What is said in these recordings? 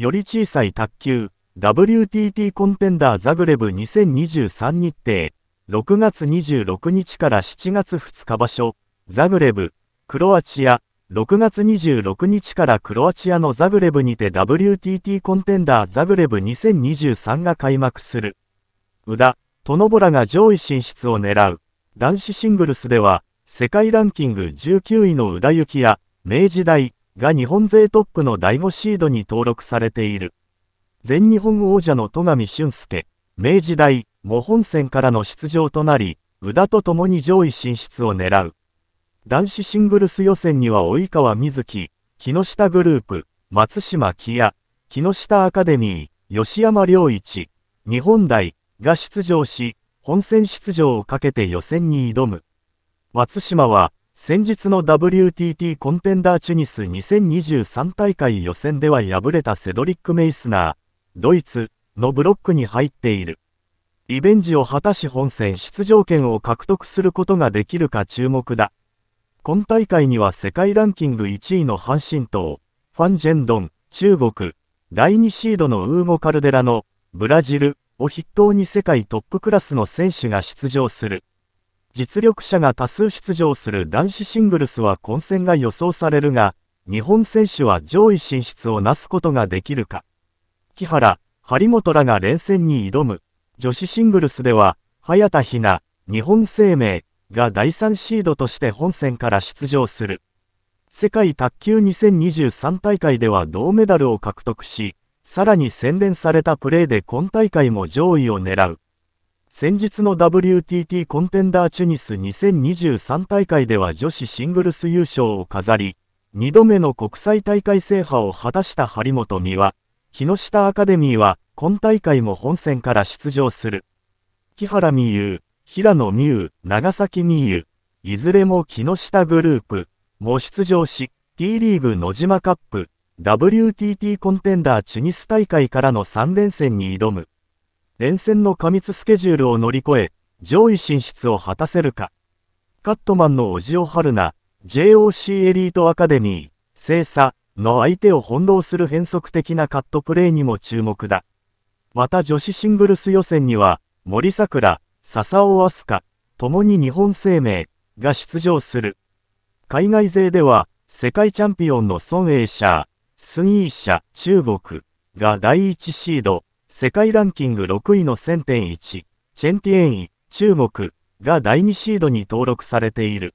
より小さい卓球、WTT コンテンダーザグレブ2023日程、6月26日から7月2日場所、ザグレブ、クロアチア、6月26日からクロアチアのザグレブにて WTT コンテンダーザグレブ2023が開幕する。宇田、トノボラが上位進出を狙う。男子シングルスでは、世界ランキング19位の宇田幸也、明治大、が日本勢トップの第5シードに登録されている。全日本王者の戸上俊介、明治大、も本戦からの出場となり、宇田と共に上位進出を狙う。男子シングルス予選には及川瑞希、木下グループ、松島木屋、木下アカデミー、吉山良一、日本大が出場し、本戦出場をかけて予選に挑む。松島は、先日の WTT コンテンダーチュニス2023大会予選では敗れたセドリック・メイスナー、ドイツのブロックに入っている。リベンジを果たし本戦出場権を獲得することができるか注目だ。今大会には世界ランキング1位の阪神党、ファン・ジェンドン、中国、第2シードのウーゴ・カルデラの、ブラジルを筆頭に世界トップクラスの選手が出場する。実力者が多数出場する男子シングルスは混戦が予想されるが、日本選手は上位進出をなすことができるか。木原、張本らが連戦に挑む。女子シングルスでは、早田ひな、日本生命が第3シードとして本戦から出場する。世界卓球2023大会では銅メダルを獲得し、さらに洗練されたプレーで今大会も上位を狙う。先日の WTT コンテンダーチュニス2023大会では女子シングルス優勝を飾り、2度目の国際大会制覇を果たした張本美和、木下アカデミーは今大会も本戦から出場する。木原美優、平野美優、長崎美優、いずれも木下グループ、も出場し、T リーグ野島カップ、WTT コンテンダーチュニス大会からの3連戦に挑む。連戦の過密スケジュールを乗り越え、上位進出を果たせるか。カットマンのオジオるな。JOC エリートアカデミー、精査の相手を翻弄する変則的なカットプレーにも注目だ。また女子シングルス予選には、森桜、笹尾日、香共に日本生命が出場する。海外勢では、世界チャンピオンの孫英社、スニー社、中国が第1シード、世界ランキング6位の1000.1、チェンティエンイ、中国が第2シードに登録されている。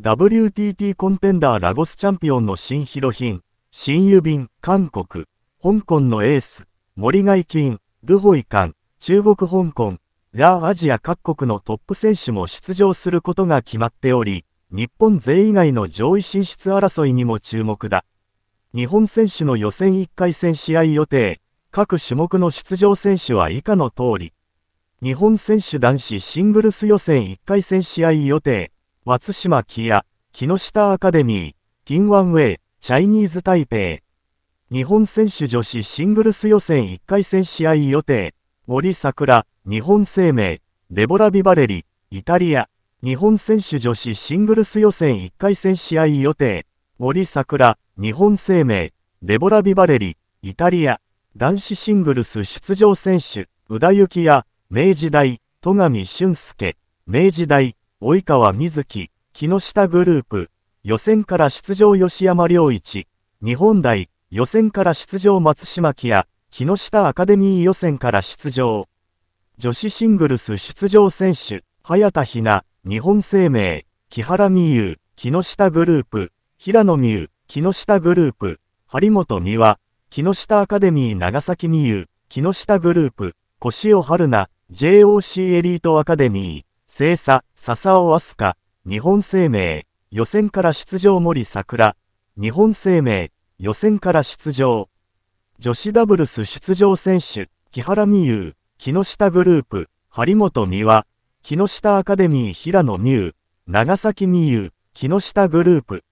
WTT コンテンダーラゴスチャンピオンの新ヒロヒン、新郵便、韓国、香港のエース、森外金、ルホイカン、中国香港、ラアジア各国のトップ選手も出場することが決まっており、日本勢以外の上位進出争いにも注目だ。日本選手の予選1回戦試合予定、各種目の出場選手は以下の通り、日本選手男子シングルス予選1回戦試合予定、松島木屋、木下アカデミー、ィンワンウェイ、チャイニーズ台北。日本選手女子シングルス予選1回戦試合予定、森桜、日本生命、デボラ・ビバレリ、イタリア。日本選手女子シングルス予選1回戦試合予定、森桜、日本生命、デボラ・ビバレリ、イタリア。男子シングルス出場選手、宇田幸也、明治大、戸上俊介、明治大、及川瑞希、木下グループ、予選から出場吉山良一、日本大、予選から出場松島木也、木下アカデミー予選から出場。女子シングルス出場選手、早田ひな、日本生命、木原美優、木下グループ、平野美優、木下グループ、張本美和、木下アカデミー長崎美優、木下グループ、をは春菜、JOC エリートアカデミー、精佐、笹尾飛鳥、日本生命、予選から出場森桜、日本生命、予選から出場。女子ダブルス出場選手、木原美優、木下グループ、張本美和、木下アカデミー平野美優、長崎美優、木下グループ。